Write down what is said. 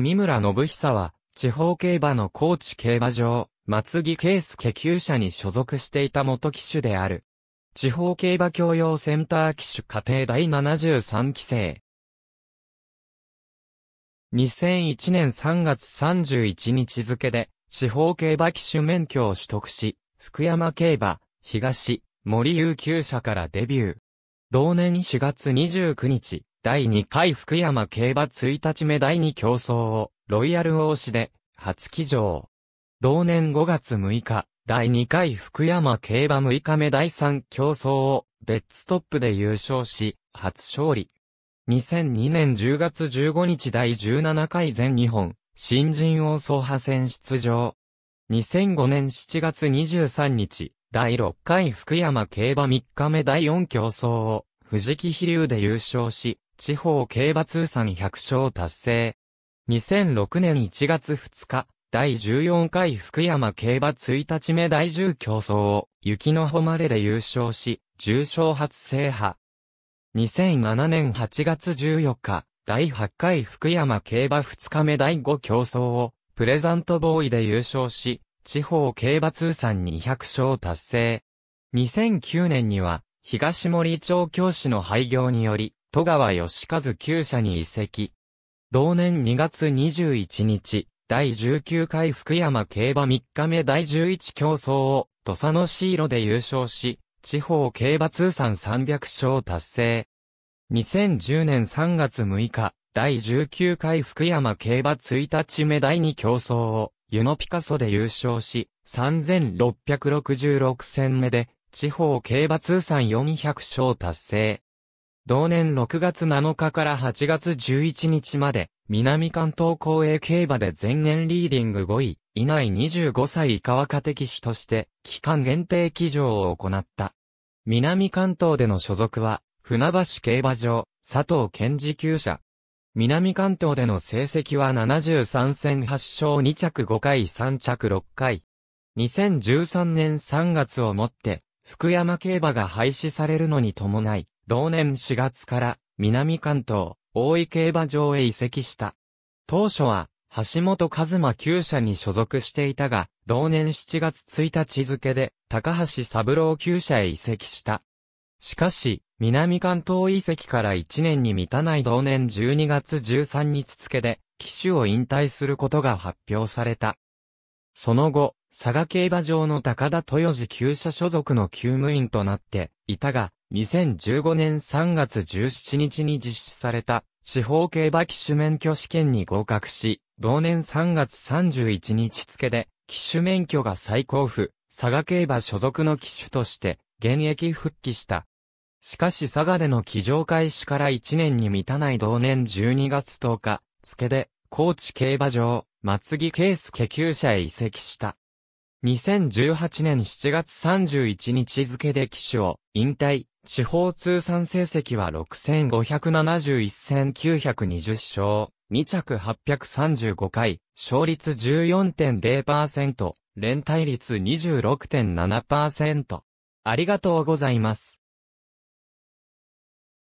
三村信久は、地方競馬の高知競馬場、松木圭介厩舎に所属していた元騎手である。地方競馬教養センター騎手家庭第73期生。2001年3月31日付で、地方競馬騎手免許を取得し、福山競馬、東、森有厩舎からデビュー。同年4月29日、第2回福山競馬1日目第2競争を、ロイヤル王子で、初騎乗。同年5月6日、第2回福山競馬6日目第3競争を、ベッツトップで優勝し、初勝利。2002年10月15日第17回全日本、新人王総派戦出場。2005年7月23日、第6回福山競馬3日目第4競争を、藤木飛竜で優勝し、地方競馬通算100勝達成。2006年1月2日、第14回福山競馬1日目第10競争を、雪の誉れで優勝し、重賞初制覇。2007年8月14日、第8回福山競馬2日目第5競争を、プレザントボーイで優勝し、地方競馬通算200勝達成。2009年には、東森町教師の廃業により、戸川義和厩舎に移籍。同年2月21日、第19回福山競馬3日目第11競争を、土佐のシーロで優勝し、地方競馬通算300勝達成。2010年3月6日、第19回福山競馬1日目第2競争を、ユノピカソで優勝し、3666戦目で、地方競馬通算400勝達成。同年6月7日から8月11日まで、南関東公営競馬で前年リーディング5位、以内25歳以下若手騎手として、期間限定騎乗を行った。南関東での所属は、船橋競馬場、佐藤健治、厩者。南関東での成績は73戦8勝2着5回3着6回。2013年3月をもって、福山競馬が廃止されるのに伴い、同年4月から南関東、大井競馬場へ移籍した。当初は、橋本和馬厩舎に所属していたが、同年7月1日付で、高橋三郎厩舎へ移籍した。しかし、南関東遺跡から1年に満たない同年12月13日付で、騎手を引退することが発表された。その後、佐賀競馬場の高田豊二厩舎所属の厩務員となっていたが、2015年3月17日に実施された司法競馬機種免許試験に合格し、同年3月31日付で機種免許が再交付、佐賀競馬所属の機種として現役復帰した。しかし佐賀での騎乗開始から1年に満たない同年12月10日、付で、高知競馬場、松木ケース下級者へ移籍した。2018年7月31日付で騎手を引退、地方通算成績は6571戦920勝、2着835回、勝率14.0%、連帯率26.7%。ありがとうございます。